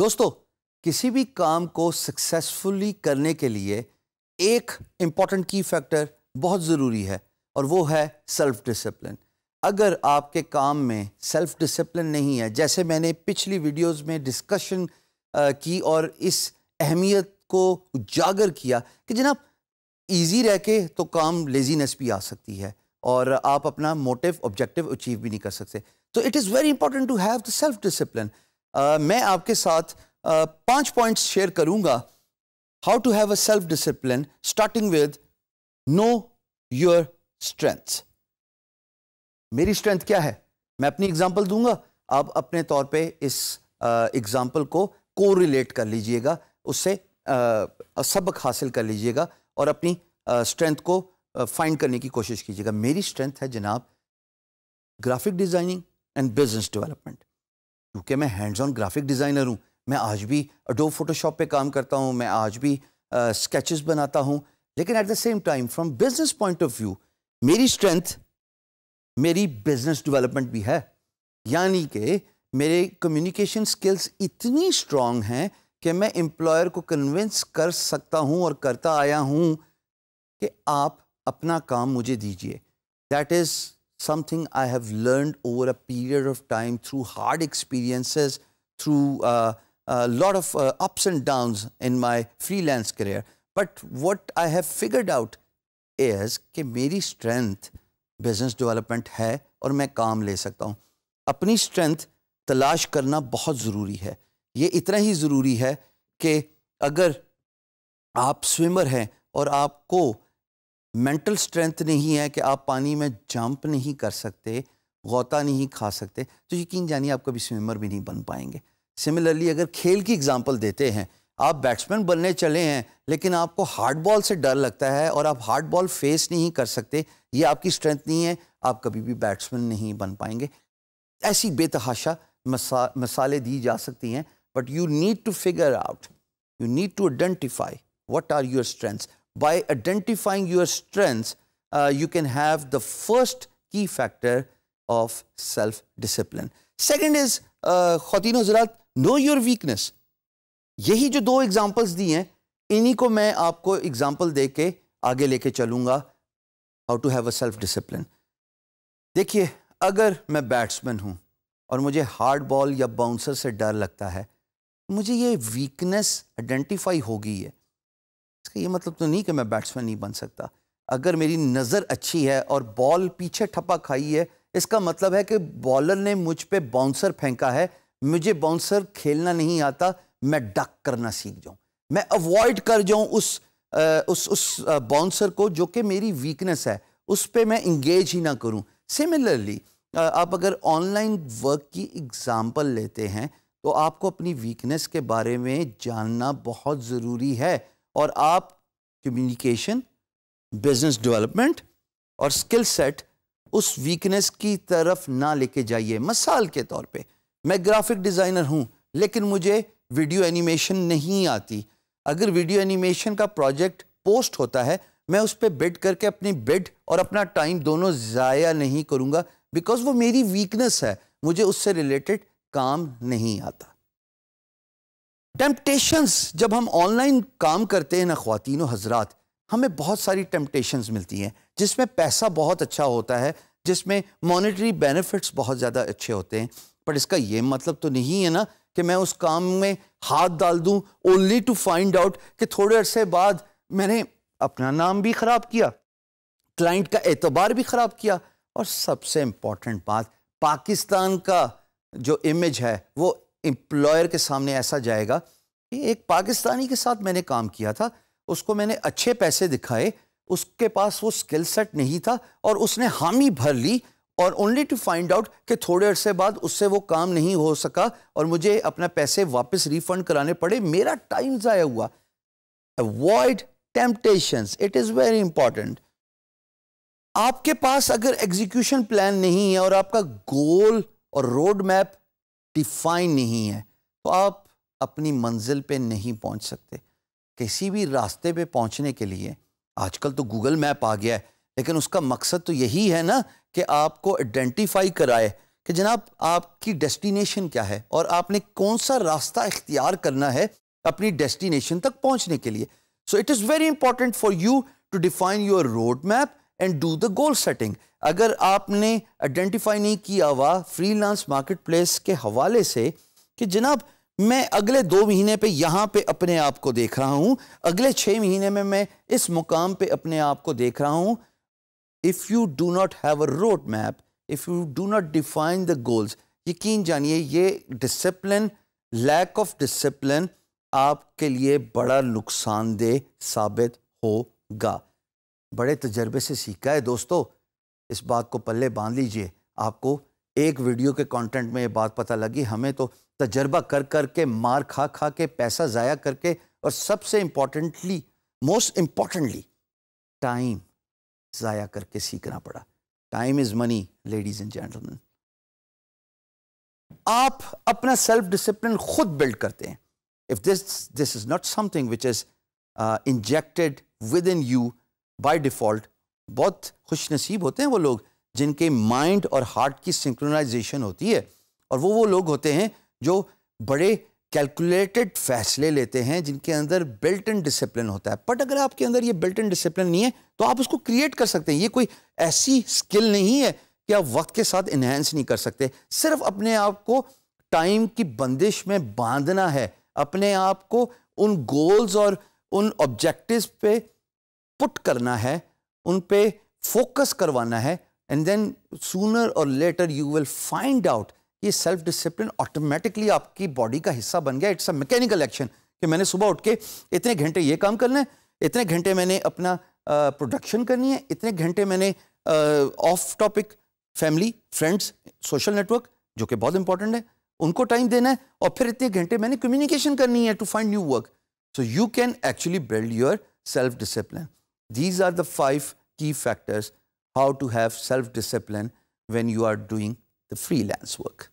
दोस्तों किसी भी काम को सक्सेसफुली करने के लिए एक इम्पॉर्टेंट की फैक्टर बहुत ज़रूरी है और वो है सेल्फ डिसिप्लिन अगर आपके काम में सेल्फ डिसिप्लिन नहीं है जैसे मैंने पिछली वीडियोस में डिस्कशन की और इस अहमियत को उजागर किया कि जनाब ईजी रह के तो काम लेजीनेस भी आ सकती है और आप अपना मोटिव ऑब्जेक्टिव अचीव भी नहीं कर सकते तो it is very important to have the self discipline मैं आपके साथ uh, पांच पॉइंट्स शेयर करूंगा how to have a self discipline starting with know your strength मेरी स्ट्रेंथ क्या है मैं अपनी एग्जांपल दूंगा आप अपने तौर पे इस एग्जांपल uh, को कोरिलेट कर लीजिएगा उससे सबक हासिल कर लीजिएगा और अपनी स्ट्रेंथ को फाइंड करने की कोशिश कीजिएगा मेरी स्ट्रेंथ है जनाब graphic designing and business development क्योंकि मैं हैंड्स ऑन ग्राफिक डिज़ाइनर हूँ मैं आज भी अडो फोटोशॉप पे काम करता हूँ मैं आज भी स्केचेस बनाता हूँ लेकिन at the same time from business point of view मेरी स्ट्रेंथ मेरी बिजनेस डेवलपमेंट भी है यानी कि मेरे कम्युनिकेशन स्किल्स इतनी स्ट्रांग हैं कि मैं एम्प्लॉयर को कन्विंस कर सकता हूँ और करता आया हूँ कि आप अपना काम मुझे दीजिए that is something I have learn over a period of time through hard experiences through lot of ups and downs in my freelance career but what I have figured out is कि मेरी strength business development है और मैं काम ले सकता हूँ अपनी स्ट्रेंथ तलाश करना बहुत ज़रूरी है ये इतना ही ज़रूरी है कि अगर आप स्विमर हैं और आपको मेंटल स्ट्रेंथ नहीं है कि आप पानी में जंप नहीं कर सकते गौता नहीं खा सकते तो यकीन जानिए आप कभी स्विमर भी नहीं बन पाएंगे सिमिलरली अगर खेल की एग्जांपल देते हैं आप बैट्समैन बनने चले हैं लेकिन आपको हार्ड बॉल से डर लगता है और आप हार्ड बॉल फेस नहीं कर सकते ये आपकी स्ट्रेंथ नहीं है आप कभी भी बैट्समैन नहीं बन पाएंगे ऐसी बेतहाशा मसा मसाले दी जा सकती हैं But you need to figure out, you need to identify what are your strengths. By identifying your strengths, uh, you can have the first key factor of self-discipline. Second is, khatin uh, hazrat know your weakness yahi jo do examples examples hain inhi ko main aapko example example दे के आगे लेके चलूँगा how to have a self discipline देखिए अगर मैं batsman हूँ और मुझे हार्ड बॉल या बाउंसर से डर लगता है मुझे ये वीकनेस आइडेंटिफाई हो गई है इसका ये मतलब तो नहीं कि मैं बैट्समैन नहीं बन सकता अगर मेरी नज़र अच्छी है और बॉल पीछे ठप्पा खाई है इसका मतलब है कि बॉलर ने मुझ पर बाउंसर फेंका है मुझे बाउंसर खेलना नहीं आता मैं डक करना सीख जाऊँ मैं अवॉइड कर जाऊँ उस आ, उस उस बाउंसर को जो कि मेरी वीकनेस है उस पर मैं इंगेज ही ना करूँ सिमिलरली आप अगर ऑनलाइन वर्क की एग्ज़ाम्पल लेते हैं तो आपको अपनी वीकनेस के बारे में जानना बहुत ज़रूरी है और आप कम्युनिकेशन बिजनेस डेवलपमेंट और स्किल सेट उस वीकनेस की तरफ ना लेके जाइए मिसाल के तौर पे मैं ग्राफिक डिज़ाइनर हूँ लेकिन मुझे वीडियो एनिमेशन नहीं आती अगर वीडियो एनिमेशन का प्रोजेक्ट पोस्ट होता है मैं उस पर बिड करके अपनी बिड और अपना टाइम दोनों ज़ाया नहीं करूँगा बिकॉज़ वो मेरी वीकनेस है मुझे उससे रिलेटेड काम नहीं आता टेम्पटेशंस जब हम ऑनलाइन काम करते हैं ना खातिन हजरात हमें बहुत सारी टेम्पटेशंस मिलती हैं जिसमें पैसा बहुत अच्छा होता है जिसमें मॉनेटरी बेनिफिट्स बहुत ज़्यादा अच्छे होते हैं पर इसका ये मतलब तो नहीं है ना कि मैं उस काम में हाथ डाल दूं ओनली टू फाइंड आउट कि थोड़े अरसे बाद मैंने अपना नाम भी ख़राब किया क्लाइंट का एतबार भी ख़राब किया और सबसे इम्पॉर्टेंट बात पाकिस्तान का जो इमेज है वो एम्प्लॉयर के सामने ऐसा जाएगा कि एक पाकिस्तानी के साथ मैंने काम किया था उसको मैंने अच्छे पैसे दिखाए उसके पास वो स्किल सेट नहीं था और उसने हामी भर ली और ओनली टू फाइंड आउट कि थोड़े अरसे बाद उससे वो काम नहीं हो सका और मुझे अपना पैसे वापस रिफंड कराने पड़े मेरा टाइम ज़ाया हुआ avoid temptation it is very important आपके पास अगर एग्जीक्यूशन प्लान नहीं है और आपका गोल और रोड मैप डिफाइन नहीं है तो आप अपनी मंजिल पे नहीं पहुंच सकते किसी भी रास्ते पे पहुंचने के लिए आजकल तो गूगल मैप आ गया है लेकिन उसका मकसद तो यही है ना कि आपको आइडेंटिफाई कराए कि जनाब आपकी डेस्टिनेशन क्या है और आपने कौन सा रास्ता इख्तियार करना है अपनी डेस्टिनेशन तक पहुंचने के लिए so it is very important for you to define your road map and do the goal setting अगर आपने आइडेंटिफाई नहीं किया हुआ फ्रीलांस प्लेस के हवाले से कि जनाब मैं अगले दो महीने पे यहाँ पे अपने आप को देख रहा हूँ अगले छः महीने में मैं इस मुकाम पे अपने आप को देख रहा हूँ if you do not have a road map if you do not define the goals यकीन जानिए ये डिसिप्लिन लैक ऑफ डिसिप्लिन आपके लिए बड़ा नुकसानदेह साबित होगा बड़े तजर्बे से सीखा है दोस्तों इस बात को पल्ले बांध लीजिए आपको एक वीडियो के कंटेंट में ये बात पता लगी हमें तो तजर्बा कर कर के मार खा खा के पैसा ज़ाया करके और सबसे इम्पॉर्टेंटली मोस्ट इम्पॉर्टेंटली टाइम ज़ाया करके सीखना पड़ा time is money ladies and gentleman आप अपना सेल्फ डिसिप्लिन खुद बिल्ड करते हैं if this this is not something which is injected within you by default बहुत खुश नसीब होते हैं वो लोग जिनके माइंड और हार्ट की सिंक्रोनाइजेशन होती है और वो वो लोग होते हैं जो बड़े कैलकुलेटेड फैसले लेते हैं जिनके अंदर बिल्ट इन डिसिप्लिन होता है बट अगर आपके अंदर ये बिल्ट इन डिसिप्लिन नहीं है तो आप उसको क्रिएट कर सकते हैं ये कोई ऐसी स्किल नहीं है कि आप वक्त के साथ इन्हेंस नहीं कर सकते सिर्फ अपने आप को टाइम की बंदिश में बांधना है अपने आप को उन गोल्स और उन ऑब्जेक्टिव्स पे पुट करना है उन पे फोकस करवाना है एंड देन सूनर और later you will find out ये सेल्फ डिसिप्लिन ऑटोमेटिकली आपकी बॉडी का हिस्सा बन गया इट्स अ मैकेनिकल एक्शन कि मैंने सुबह उठ के इतने घंटे ये काम करना है इतने घंटे मैंने अपना प्रोडक्शन करनी है इतने घंटे मैंने off topic family friends social network जो कि बहुत इंपॉर्टेंट है उनको टाइम देना है और फिर इतने घंटे मैंने कम्युनिकेशन करनी है to find new work so you can actually build your self discipline These are the five key factors how to have self-discipline when you are doing the freelance work.